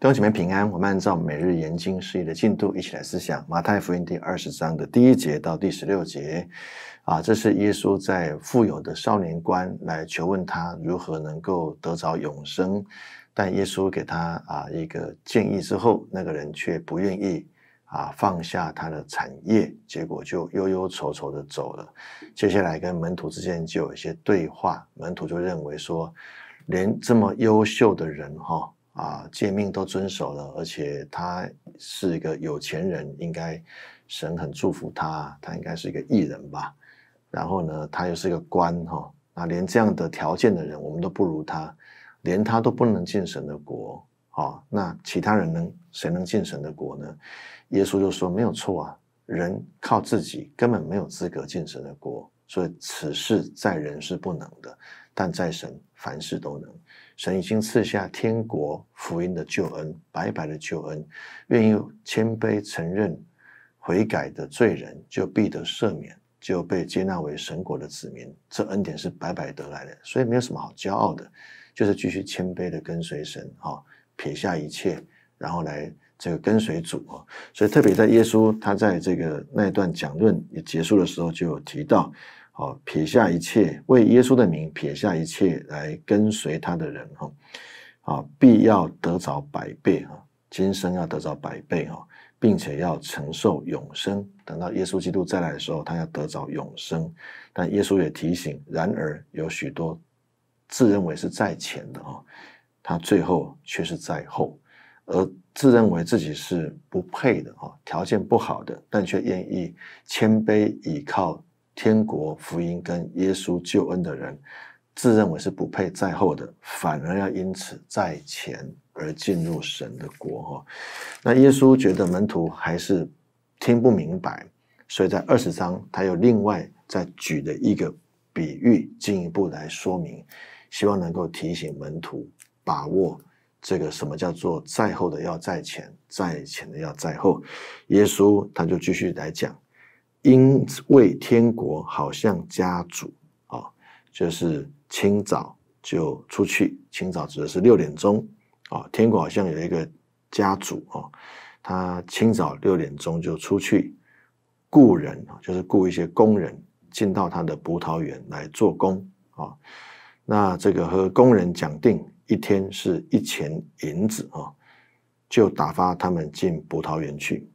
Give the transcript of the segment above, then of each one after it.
弟兄姐妹平安，我们按照每日研经事业的进度一起来思想马太福音第二十章的第一节到第十六节啊，这是耶稣在富有的少年官来求问他如何能够得着永生，但耶稣给他啊一个建议之后，那个人却不愿意啊放下他的产业，结果就忧忧愁愁的走了。接下来跟门徒之间就有一些对话，门徒就认为说，连这么优秀的人哈。啊，诫命都遵守了，而且他是一个有钱人，应该神很祝福他。他应该是一个艺人吧？然后呢，他又是一个官哈。那连这样的条件的人，我们都不如他，连他都不能进神的国。好，那其他人能谁能进神的国呢？耶稣就说没有错啊，人靠自己根本没有资格进神的国，所以此事在人是不能的，但在神凡事都能。神已经赐下天国福音的救恩，白白的救恩。愿意谦卑承认、悔改的罪人，就必得赦免，就被接纳为神国的子民。这恩典是白白得来的，所以没有什么好骄傲的，就是继续谦卑的跟随神啊，撇下一切，然后来这个跟随主啊。所以特别在耶稣他在这个那段讲论也结束的时候，就有提到。哦，撇下一切，为耶稣的名撇下一切来跟随他的人，哈，啊，必要得着百倍啊！今生要得着百倍啊，并且要承受永生。等到耶稣基督再来的时候，他要得着永生。但耶稣也提醒：然而有许多自认为是在前的啊，他最后却是在后；而自认为自己是不配的啊，条件不好的，但却愿意谦卑倚靠。天国福音跟耶稣救恩的人，自认为是不配在后的，反而要因此在前而进入神的国哈。那耶稣觉得门徒还是听不明白，所以在二十章，他又另外再举的一个比喻，进一步来说明，希望能够提醒门徒把握这个什么叫做在后的要在前，在前的要在后。耶稣他就继续来讲。因为天国好像家主啊，就是清早就出去，清早指的是六点钟啊。天国好像有一个家主啊，他清早六点钟就出去雇人啊，就是雇一些工人进到他的葡萄园来做工啊。那这个和工人讲定，一天是一钱银子啊，就打发他们进葡萄园去。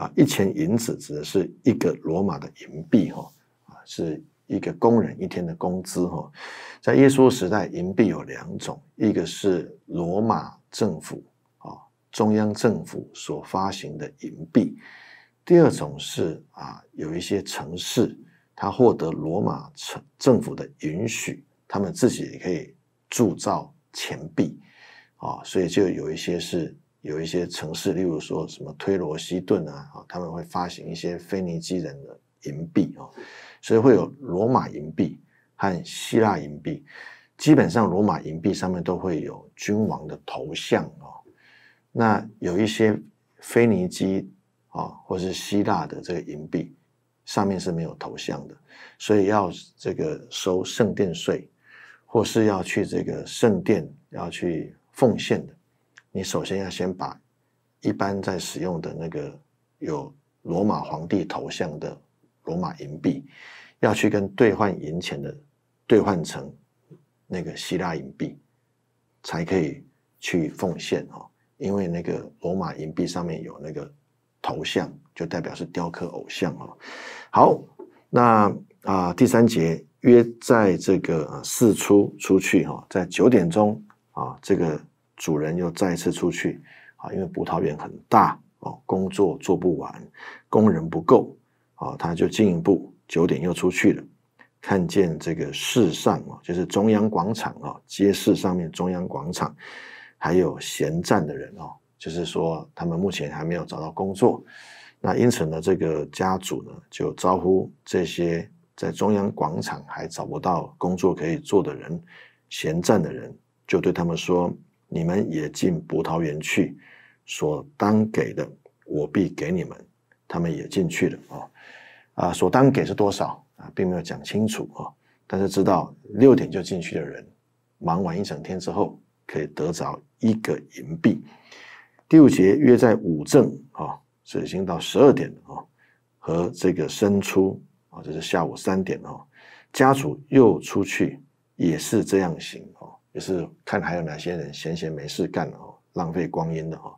啊，一钱银子指的是一个罗马的银币，哈，啊，是一个工人一天的工资，哈，在耶稣时代，银币有两种，一个是罗马政府啊，中央政府所发行的银币，第二种是啊，有一些城市，他获得罗马城政府的允许，他们自己也可以铸造钱币，啊，所以就有一些是。有一些城市，例如说什么推罗、西顿啊，啊，他们会发行一些腓尼基人的银币啊，所以会有罗马银币和希腊银币。基本上，罗马银币上面都会有君王的头像哦。那有一些腓尼基啊，或是希腊的这个银币上面是没有头像的，所以要这个收圣殿税，或是要去这个圣殿要去奉献的。你首先要先把一般在使用的那个有罗马皇帝头像的罗马银币，要去跟兑换银钱的兑换成那个希腊银币，才可以去奉献哦。因为那个罗马银币上面有那个头像，就代表是雕刻偶像哦。好，那啊，第三节约在这个四出出去哈，在九点钟啊，这个。主人又再次出去啊，因为葡萄园很大哦，工作做不完，工人不够啊，他就进一步九点又出去了，看见这个市上啊，就是中央广场啊，街市上面中央广场还有闲站的人哦，就是说他们目前还没有找到工作，那因此呢，这个家主呢就招呼这些在中央广场还找不到工作可以做的人，闲站的人，就对他们说。你们也进葡萄园去，所当给的，我必给你们。他们也进去了啊，啊，所当给是多少啊，并没有讲清楚啊。但是知道六点就进去的人，忙完一整天之后，可以得着一个银币。第五节约在五正啊，是已经到十二点了啊，和这个申初啊，这是下午三点啊。家主又出去，也是这样行。就是看还有哪些人闲闲没事干哦，浪费光阴的哦。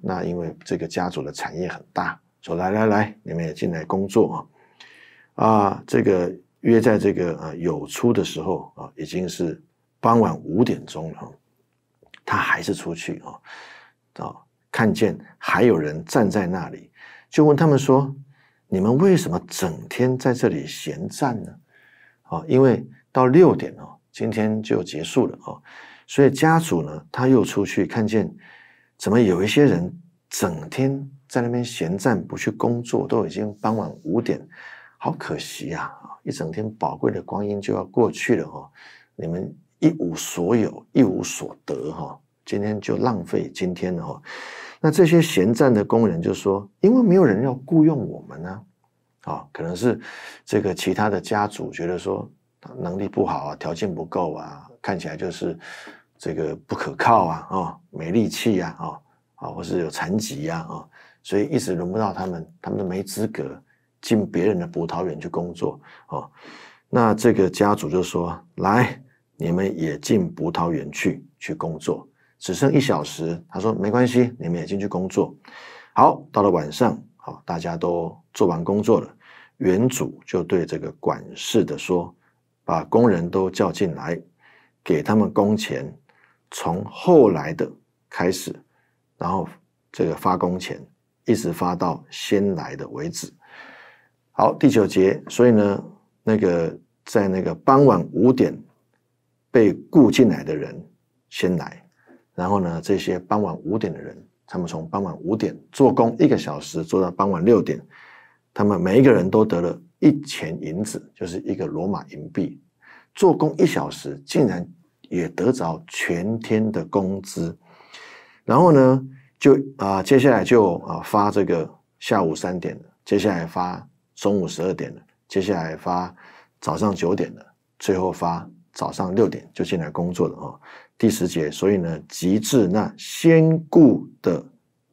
那因为这个家族的产业很大，说来来来，你们也进来工作啊。啊，这个约在这个啊有初的时候啊，已经是傍晚五点钟了，他还是出去啊啊，看见还有人站在那里，就问他们说：“你们为什么整天在这里闲站呢？”啊，因为到六点了。今天就结束了哦，所以家主呢，他又出去看见，怎么有一些人整天在那边闲站，不去工作，都已经傍晚五点，好可惜呀啊！一整天宝贵的光阴就要过去了哦，你们一无所有，一无所得哈，今天就浪费今天了哈。那这些闲站的工人就说，因为没有人要雇佣我们呢，啊，可能是这个其他的家主觉得说。能力不好啊，条件不够啊，看起来就是这个不可靠啊，哦，没力气呀，哦，啊，或是有残疾呀，啊，所以一直轮不到他们，他们都没资格进别人的葡萄园去工作，哦，那这个家主就说：“来，你们也进葡萄园去去工作，只剩一小时。”他说：“没关系，你们也进去工作。”好，到了晚上，好，大家都做完工作了，园主就对这个管事的说。把工人都叫进来，给他们工钱。从后来的开始，然后这个发工钱，一直发到先来的为止。好，第九节。所以呢，那个在那个傍晚五点被雇进来的人先来，然后呢，这些傍晚五点的人，他们从傍晚五点做工一个小时，做到傍晚六点，他们每一个人都得了。一钱银子就是一个罗马银币，做工一小时竟然也得着全天的工资，然后呢，就啊，接下来就啊发这个下午三点的，接下来发中午十二点的，接下来发早上九点的，最后发早上六点就进来工作了。哦，第十节，所以呢，极致那先雇的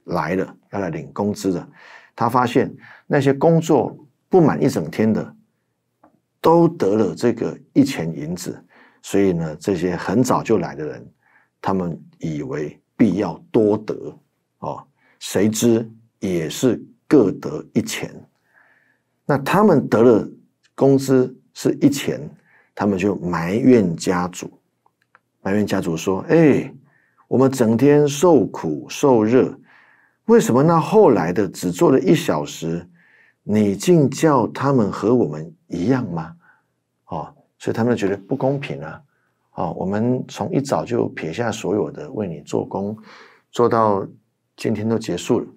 来了要来领工资的，他发现那些工作。不满一整天的，都得了这个一钱银子，所以呢，这些很早就来的人，他们以为必要多得，哦，谁知也是各得一钱。那他们得了工资是一钱，他们就埋怨家主，埋怨家主说：“哎，我们整天受苦受热，为什么那后来的只做了一小时？”你竟叫他们和我们一样吗？啊，所以他们觉得不公平了。啊，我们从一早就撇下所有的为你做工，做到今天都结束了。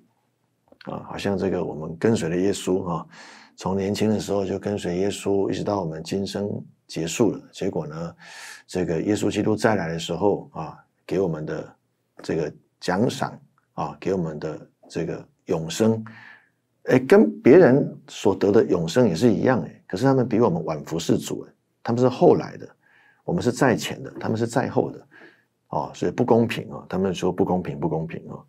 啊，好像这个我们跟随了耶稣，哦，从年轻的时候就跟随耶稣，一直到我们今生结束了。结果呢，这个耶稣基督再来的时候，啊，给我们的这个奖赏，啊，给我们的这个永生。哎，跟别人所得的永生也是一样哎，可是他们比我们晚服侍主哎，他们是后来的，我们是在前的，他们是，在后的，哦，所以不公平哦，他们说不公平不公平哦。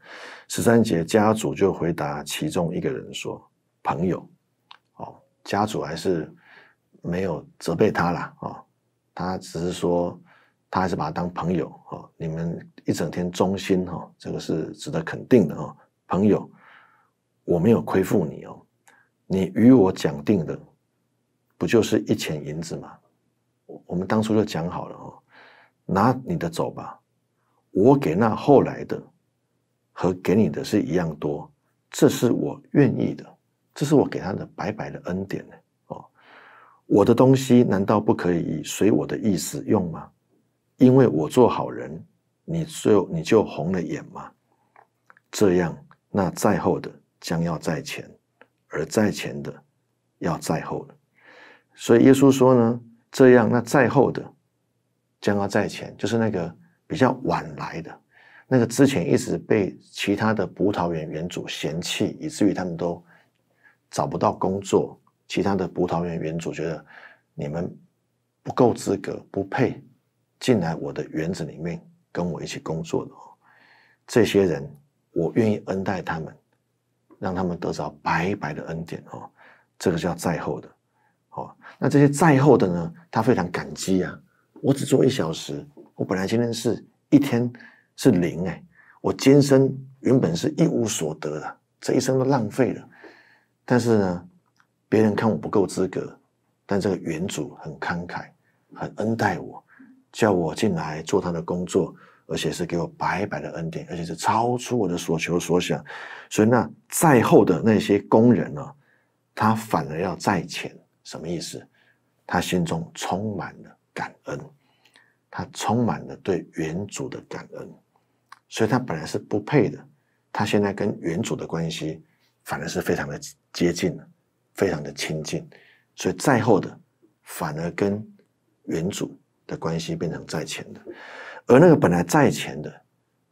十三节家主就回答其中一个人说：“朋友，哦，家主还是没有责备他啦，哦，他只是说他还是把他当朋友哦，你们一整天忠心哈，这个是值得肯定的哦，朋友。”我没有亏负你哦，你与我讲定的不就是一钱银子吗？我们当初就讲好了哦，拿你的走吧，我给那后来的和给你的是一样多，这是我愿意的，这是我给他的白白的恩典呢。哦，我的东西难道不可以随我的意思用吗？因为我做好人，你就你就红了眼吗？这样那在后的。将要在前，而在前的要在后的，所以耶稣说呢：这样，那在后的将要在前，就是那个比较晚来的那个之前一直被其他的葡萄园园主嫌弃，以至于他们都找不到工作。其他的葡萄园园主觉得你们不够资格，不配进来我的园子里面跟我一起工作的。这些人，我愿意恩待他们。让他们得着白白的恩典哦，这个叫在后的，哦，那这些在后的呢，他非常感激啊。我只做一小时，我本来今天是一天是零哎，我今生原本是一无所得的，这一生都浪费了。但是呢，别人看我不够资格，但这个原主很慷慨，很恩待我，叫我进来做他的工作。而且是给我白白的恩典，而且是超出我的所求所想，所以那在后的那些工人呢，他反而要在前，什么意思？他心中充满了感恩，他充满了对原主的感恩，所以他本来是不配的，他现在跟原主的关系反而是非常的接近了，非常的亲近，所以在后的反而跟原主的关系变成在前的。而那个本来在前的，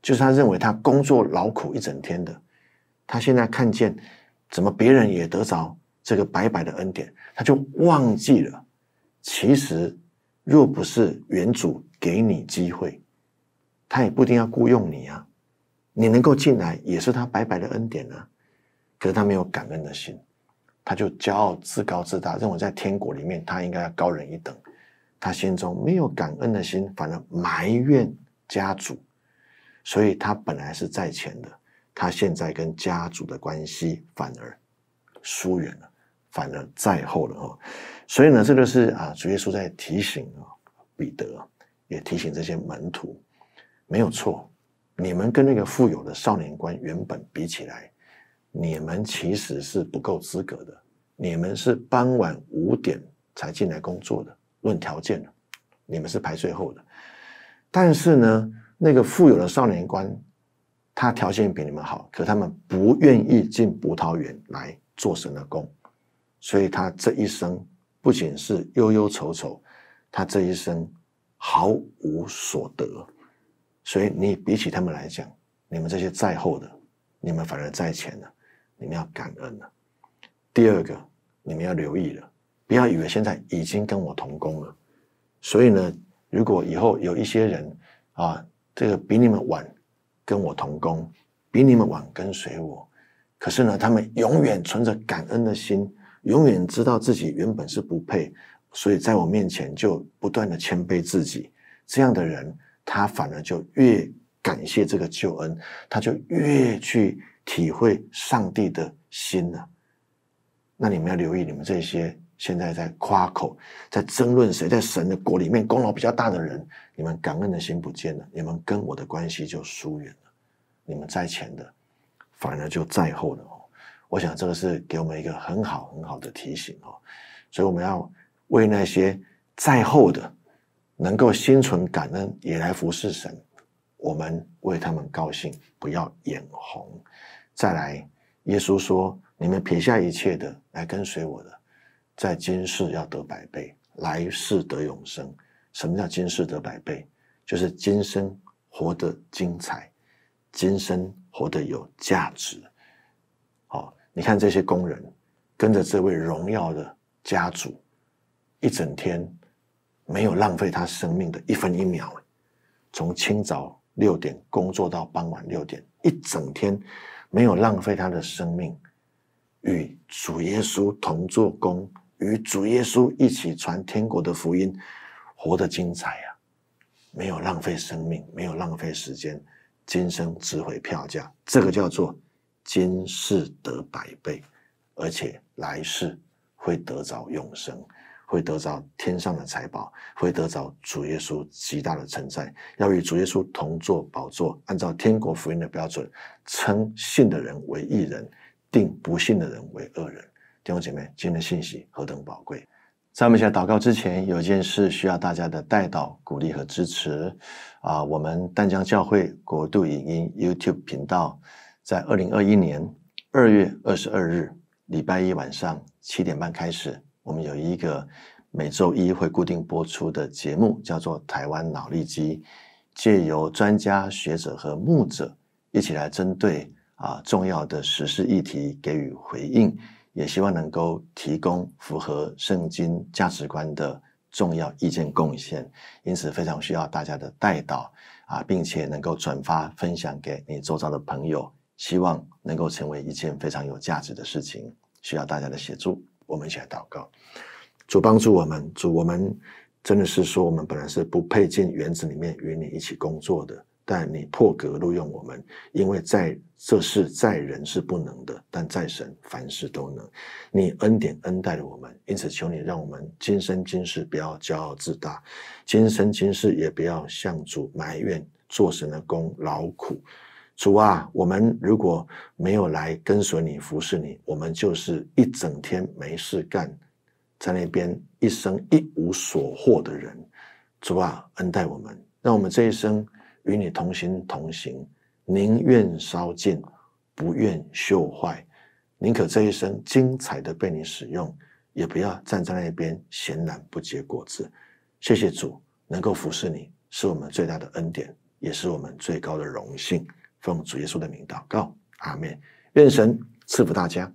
就是他认为他工作劳苦一整天的，他现在看见怎么别人也得着这个白白的恩典，他就忘记了，其实若不是原主给你机会，他也不一定要雇佣你啊，你能够进来也是他白白的恩典啊。可是他没有感恩的心，他就骄傲自高自大，认为在天国里面他应该要高人一等。他心中没有感恩的心，反而埋怨家主，所以他本来是在前的，他现在跟家主的关系反而疏远了，反而在后了哦。所以呢，这个是啊，主耶稣在提醒啊，彼得也提醒这些门徒，没有错，你们跟那个富有的少年官原本比起来，你们其实是不够资格的，你们是傍晚五点才进来工作的。论条件你们是排最后的，但是呢，那个富有的少年官，他条件比你们好，可他们不愿意进葡萄园来做神的工，所以他这一生不仅是忧忧愁愁，他这一生毫无所得。所以你比起他们来讲，你们这些在后的，你们反而在前了，你们要感恩了。第二个，你们要留意了。不要以为现在已经跟我同工了，所以呢，如果以后有一些人啊，这个比你们晚跟我同工，比你们晚跟随我，可是呢，他们永远存着感恩的心，永远知道自己原本是不配，所以在我面前就不断的谦卑自己。这样的人，他反而就越感谢这个救恩，他就越去体会上帝的心呢。那你们要留意，你们这些。现在在夸口，在争论谁在神的国里面功劳比较大的人，你们感恩的心不见了，你们跟我的关系就疏远了。你们在前的，反而就在后了。哦。我想这个是给我们一个很好很好的提醒哦。所以我们要为那些在后的，能够心存感恩也来服侍神，我们为他们高兴，不要眼红。再来，耶稣说：“你们撇下一切的来跟随我的。”在今世要得百倍，来世得永生。什么叫今世得百倍？就是今生活得精彩，今生活得有价值。好，你看这些工人，跟着这位荣耀的家主，一整天没有浪费他生命的一分一秒，从清早六点工作到傍晚六点，一整天没有浪费他的生命，与主耶稣同做工。与主耶稣一起传天国的福音，活得精彩呀！没有浪费生命，没有浪费时间，今生值回票价，这个叫做今世得百倍，而且来世会得着永生，会得着天上的财宝，会得着主耶稣极大的称赞。要与主耶稣同坐宝座，按照天国福音的标准，称信的人为义人，定不信的人为恶人。弟兄姐妹，今天的信息何等宝贵！在我们起祷告之前，有件事需要大家的带祷、鼓励和支持啊！我们淡江教会国度影音 YouTube 频道，在二零二一年二月二十二日礼拜一晚上七点半开始，我们有一个每周一会固定播出的节目，叫做《台湾脑力机》，借由专家学者和牧者一起来针对啊重要的时事议题给予回应。也希望能够提供符合圣经价值观的重要意见贡献，因此非常需要大家的带导啊，并且能够转发分享给你周遭的朋友，希望能够成为一件非常有价值的事情，需要大家的协助。我们一起来祷告，主帮助我们，主我们真的是说，我们本来是不配进园子里面与你一起工作的。但你破格录用我们，因为在这是在人是不能的，但在神凡事都能。你恩典恩待我们，因此求你让我们今生今世不要骄傲自大，今生今世也不要向主埋怨做神的功劳苦。主啊，我们如果没有来跟随你服侍你，我们就是一整天没事干，在那边一生一无所获的人。主啊，恩待我们，让我们这一生。与你同行，同行宁愿烧尽，不愿锈坏；宁可这一生精彩的被你使用，也不要站在那边闲懒不结果子。谢谢主，能够服侍你，是我们最大的恩典，也是我们最高的荣幸。奉主耶稣的名祷告，阿门。愿神赐福大家。